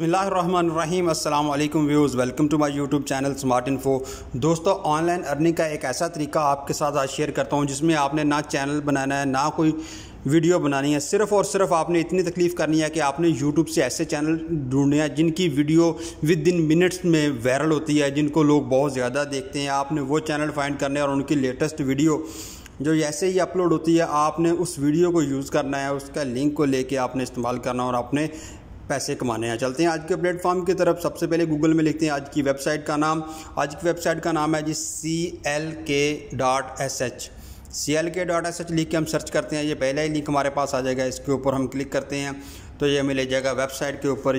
बसमीम अल्लाम views welcome to my YouTube channel smart info दोस्तों ऑनलाइन अर्निंग का एक ऐसा तरीका आपके साथ आज शेयर करता हूँ जिसमें आपने ना चैनल बनाना है ना कोई वीडियो बनानी है सिर्फ और सिर्फ आपने इतनी तकलीफ़ करनी है कि आपने यूट्यूब से ऐसे चैनल ढूंढने हैं जिनकी वीडियो विद इन मिनट्स में वायरल होती है जिनको लोग बहुत ज़्यादा देखते हैं आपने वो चैनल फाइंड करने और उनकी लेटेस्ट वीडियो जो ऐसे ही अपलोड होती है आपने उस वीडियो को यूज़ करना है उसका लिंक को लेके आपने इस्तेमाल करना और अपने पैसे कमाने हैं चलते हैं आज के प्लेटफॉर्म की तरफ सबसे पहले गूगल में लिखते हैं आज की वेबसाइट का नाम आज की वेबसाइट का नाम है G C L K dot S H C L K dot S H लिख के हम सर्च करते हैं ये पहला ही लिंक हमारे पास आ जाएगा इसके ऊपर हम क्लिक करते हैं तो ये मिले जाएगा वेबसाइट के ऊपर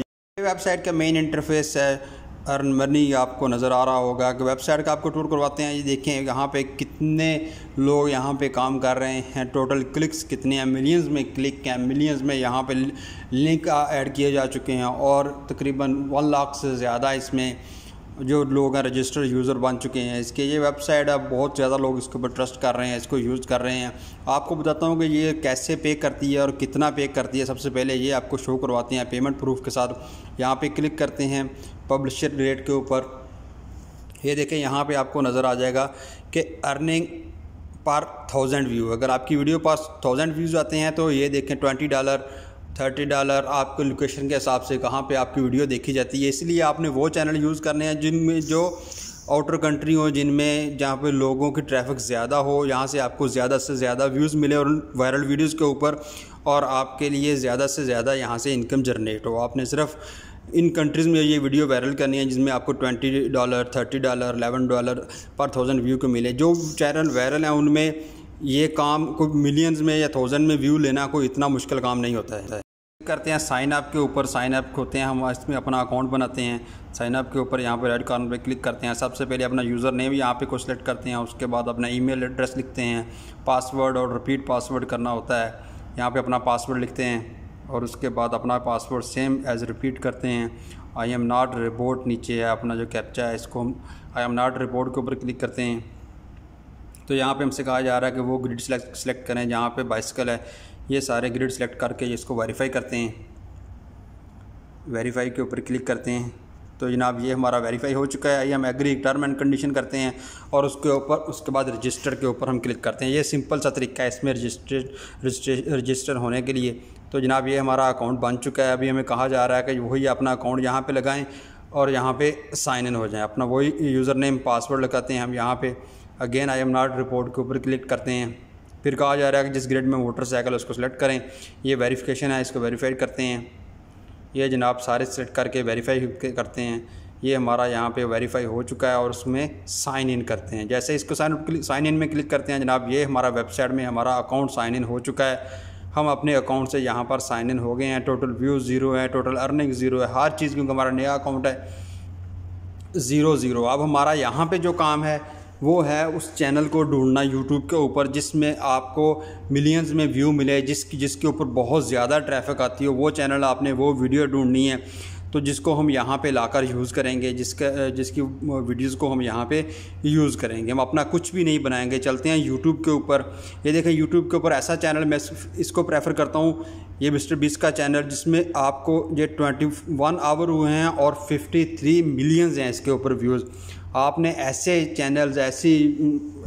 वेबसाइट का मेन इंटरफेस है अर्न मनी आपको नज़र आ रहा होगा कि वेबसाइट का आपको टूर करवाते हैं ये देखें यहाँ पे कितने लोग यहाँ पे काम कर रहे हैं टोटल क्लिक्स कितने हैं मिलियंस में क्लिक हैं मिलियंस में यहाँ पे लिंक ऐड किए जा चुके हैं और तकरीबन वन लाख से ज़्यादा इसमें जो लोग हैं रजिस्टर्ड यूज़र बन चुके हैं इसके ये वेबसाइट अब बहुत ज़्यादा लोग इसके ऊपर ट्रस्ट कर रहे हैं इसको यूज़ कर रहे हैं आपको बताता हूँ कि ये कैसे पे करती है और कितना पे करती है सबसे पहले ये आपको शो करवाते हैं पेमेंट प्रूफ के साथ यहाँ पे क्लिक करते हैं पब्लिशर रेट के ऊपर ये देखें यहाँ पर आपको नज़र आ जाएगा कि अर्निंग पर थाउजेंड व्यू अगर आपकी वीडियो पास थाउजेंड व्यूज़ आते हैं तो ये देखें ट्वेंटी डॉलर थर्टी डॉलर आपके लोकेशन के हिसाब से कहाँ पे आपकी वीडियो देखी जाती है इसलिए आपने वो चैनल यूज़ करने हैं जिनमें जो आउटर कंट्री हो जिनमें जहाँ पे लोगों की ट्रैफिक ज़्यादा हो यहाँ से आपको ज़्यादा से ज़्यादा व्यूज़ मिले और वायरल वीडियोज़ के ऊपर और आपके लिए ज़्यादा से ज़्यादा यहाँ से इनकम जनरेट हो आपने सिर्फ इन कंट्रीज़ में ये वीडियो वायरल करनी है जिसमें आपको twenty dollar thirty dollar eleven dollar पर थाउजेंड व्यू को मिले जो चैनल वायरल हैं उनमें ये काम को मिलियंस में या थाउजेंड में व्यू लेना कोई इतना मुश्किल काम नहीं होता है करते हैं साइन अप के ऊपर साइन अप होते हैं हम इसमें अपना अकाउंट बनाते हैं साइन अप के ऊपर यहाँ पर रेड कॉर्नर पे क्लिक करते हैं सबसे पहले अपना यूज़र नेम यहाँ पे को सिलेक्ट करते हैं उसके बाद अपना ईमेल एड्रेस लिखते हैं पासवर्ड और रिपीट पासवर्ड करना होता है यहाँ पे अपना पासवर्ड लिखते हैं और उसके बाद अपना पासवर्ड सेम एज रिपीट करते हैं आई एम नॉट रिपोर्ट नीचे है अपना जो कैप्चा है इसको हम आई एम नॉट रिपोर्ट के ऊपर क्लिक करते हैं तो यहाँ पे हमसे कहा जा रहा है कि वो ग्रिड सेलेक्ट करें जहाँ पे बाइसकल है ये सारे ग्रिड सेलेक्ट करके इसको वेरीफाई करते हैं वेरीफाई के ऊपर क्लिक करते हैं तो जनाब ये हमारा वेरीफाई हो चुका है ये हम एग्री टर्म एंड कंडीशन करते हैं और उसके ऊपर उसके बाद रजिस्टर के ऊपर हम क्लिक करते हैं ये सिंपल सा तरीका है इसमें रजिस्ट्रेड रजिस्टर होने के लिए तो जनाब ये हमारा अकाउंट बन चुका है अभी हमें कहा जा रहा है कि वही अपना अकाउंट यहाँ पर लगाएँ और यहाँ पर साइन इन हो जाएँ अपना वही यूज़र नेम पासवर्ड लगाते हैं हम यहाँ पर again I am not report के ऊपर क्लिक करते हैं फिर कहा जा रहा है कि जिस ग्रेड में मोटरसाइकिल उसको सेलेक्ट करें ये वेरिफिकेशन है इसको वेरीफाई करते हैं ये जनाब सारे सेलेक्ट करके वेरीफाई करते हैं ये हमारा यहाँ पे वेरीफाई हो चुका है और उसमें साइन इन करते हैं जैसे इसको साइन साइन इन में क्लिक करते हैं जनाब ये हमारा वेबसाइट में हमारा अकाउंट साइन इन हो चुका है हम अपने अकाउंट से यहाँ पर साइन इन हो गए हैं टोटल व्यूज़ ज़ीरो हैं टोटल अर्निंग ज़ीरो है हर चीज़ क्योंकि हमारा नया अकाउंट है ज़ीरो ज़ीरो अब हमारा यहाँ पर जो काम है वो है उस चैनल को ढूंढना यूट्यूब के ऊपर जिसमें आपको मिलियंस में व्यू मिले जिस जिसके ऊपर बहुत ज़्यादा ट्रैफिक आती हो वो चैनल आपने वो वीडियो ढूंढनी है तो जिसको हम यहाँ पे लाकर यूज़ करेंगे जिसका जिसकी वीडियोस को हम यहाँ पे यूज़ करेंगे हम अपना कुछ भी नहीं बनाएंगे चलते हैं यूट्यूब के ऊपर ये देखें यूट्यूब के ऊपर ऐसा चैनल मैं इसको प्रेफर करता हूँ ये मिस्टर बीस का चैनल जिसमें आपको ये ट्वेंटी वन आवर हुए हैं और फिफ्टी थ्री मिलियंस हैं इसके ऊपर व्यूज़ आपने ऐसे चैनल्स ऐसी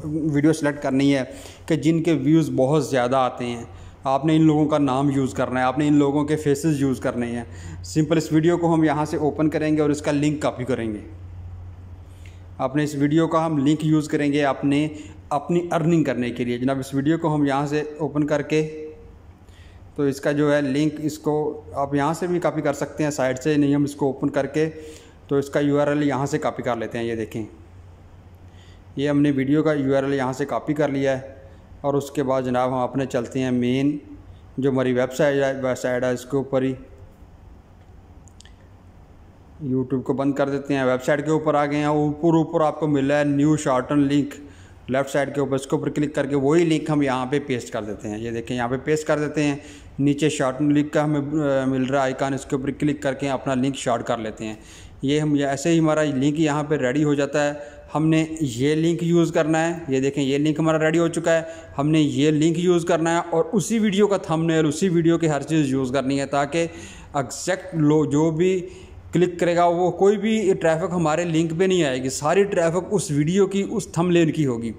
वीडियो सेलेक्ट करनी है कि जिनके व्यूज़ बहुत ज़्यादा आते हैं आपने इन लोगों का नाम यूज़ करना है आपने इन लोगों के फेसेस यूज़ करने हैं सिंपल इस वीडियो को हम यहाँ से ओपन करेंगे और इसका लिंक कॉपी करेंगे अपने इस वीडियो का हम लिंक यूज़ करेंगे अपने अपनी अर्निंग करने के लिए जनाब इस वीडियो को हम यहाँ से ओपन करके तो इसका जो है लिंक इसको आप यहाँ से भी कॉपी कर सकते हैं साइड से नहीं हम इसको ओपन करके तो इसका यू आर एल यहाँ से कापी कर लेते हैं ये देखें ये हमने वीडियो का यू आर एल यहाँ से कॉपी कर लिया है और उसके बाद जनाब हम अपने चलते हैं मेन जो हमारी वेबसाइट है वेबसाइट है इसके ऊपर ही यूट्यूब को बंद कर देते हैं वेबसाइट के ऊपर आ गए हैं ऊपर ऊपर आपको मिला है new shorten link left side के ऊपर इसके ऊपर क्लिक करके वही लिंक हम यहाँ पे पेस्ट कर देते हैं ये देखें यहाँ पे पेस्ट कर देते हैं नीचे शॉर्टन लिंक का हमें मिल रहा है आइकान इसके ऊपर क्लिक करके अपना लिंक शॉर्ट कर लेते हैं ये हम ऐसे ही हमारा लिंक यहाँ पे रेडी हो जाता है हमने ये लिंक यूज़ करना है ये देखें ये लिंक हमारा रेडी हो चुका है हमने ये लिंक यूज़ करना है और उसी वीडियो का थंबनेल उसी वीडियो की हर चीज़ यूज़ करनी है ताकि एग्जैक्ट लो जो भी क्लिक करेगा वो कोई भी ट्रैफिक हमारे लिंक पे नहीं आएगी सारी ट्रैफिक उस वीडियो की उस थंबनेल की होगी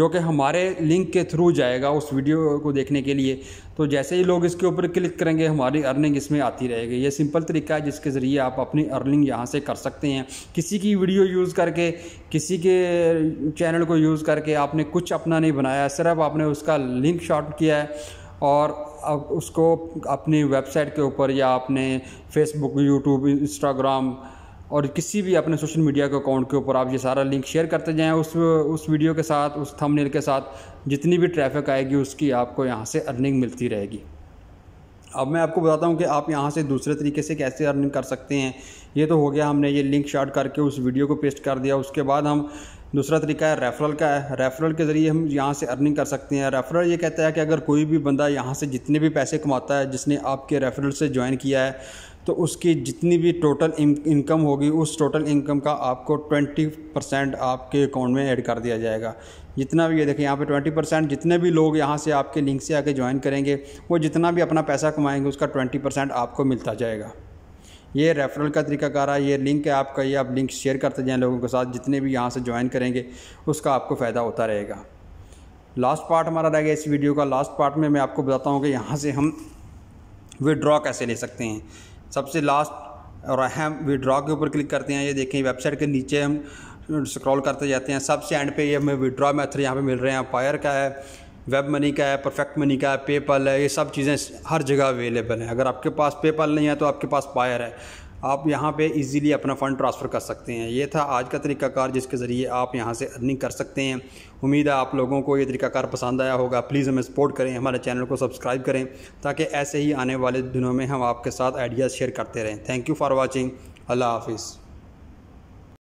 जो कि हमारे लिंक के थ्रू जाएगा उस वीडियो को देखने के लिए तो जैसे ही लोग इसके ऊपर क्लिक करेंगे हमारी अर्निंग इसमें आती रहेगी ये सिंपल तरीका है जिसके ज़रिए आप अपनी अर्निंग यहाँ से कर सकते हैं किसी की वीडियो यूज़ करके किसी के चैनल को यूज़ करके आपने कुछ अपना नहीं बनाया सिर्फ आपने उसका लिंक शॉर्ट किया है और उसको अपनी वेबसाइट के ऊपर या अपने फेसबुक यूट्यूब इंस्टाग्राम और किसी भी अपने सोशल मीडिया के अकाउंट के ऊपर आप ये सारा लिंक शेयर करते जाएं उस उस वीडियो के साथ उस थंबनेल के साथ जितनी भी ट्रैफिक आएगी उसकी आपको यहाँ से अर्निंग मिलती रहेगी अब मैं आपको बताता हूँ कि आप यहाँ से दूसरे तरीके से कैसे अर्निंग कर सकते हैं ये तो हो गया हमने ये लिंक शार्ट करके उस वीडियो को पेस्ट कर दिया उसके बाद हम दूसरा तरीका है रेफरल का है रेफरल के ज़रिए हम यहाँ से अर्निंग कर सकते हैं रेफरल ये कहता है कि अगर कोई भी बंदा यहाँ से जितने भी पैसे कमाता है जिसने आपके रेफरल से ज्वाइन किया है तो उसकी जितनी भी टोटल इनकम होगी उस टोटल इनकम का आपको 20 परसेंट आपके अकाउंट में ऐड कर दिया जाएगा जितना भी ये देखें यहाँ पे 20 परसेंट जितने भी लोग यहाँ से आपके लिंक से आके ज्वाइन करेंगे वो जितना भी अपना पैसा कमाएंगे उसका 20 परसेंट आपको मिलता जाएगा ये रेफरल का तरीकाकार है ये लिंक है आपका ये आप लिंक शेयर करते जाएँ लोगों के साथ जितने भी यहाँ से ज्वाइन करेंगे उसका आपको फ़ायदा होता रहेगा लास्ट पार्ट हमारा रह गया इस वीडियो का लास्ट पार्ट में मैं आपको बताता हूँ कि यहाँ से हम विड्रॉ कैसे ले सकते हैं सबसे लास्ट और अहम विड्रॉ के ऊपर क्लिक करते हैं ये देखें वेबसाइट के नीचे हम स्क्रॉल करते जाते हैं सबसे एंड पे ये हमें विड्रॉ मेथड यहाँ पे मिल रहे हैं अम्पायर का है वेब मनी का है परफेक्ट मनी का है पेपल है ये सब चीज़ें हर जगह अवेलेबल हैं अगर आपके पास पेपल नहीं है तो आपके पास पायर है आप यहाँ पे इजीली अपना फ़ंड ट्रांसफ़र कर सकते हैं ये था आज का तरीकाकार जिसके ज़रिए आप यहाँ से अर्निंग कर सकते हैं उम्मीद है आप लोगों को ये तरीकाकार पसंद आया होगा प्लीज़ हमें सपोर्ट करें हमारे चैनल को सब्सक्राइब करें ताकि ऐसे ही आने वाले दिनों में हम आपके साथ आइडियाज़ शेयर करते रहें थैंक यू फॉर वॉचिंग अल्लाह हाफिज़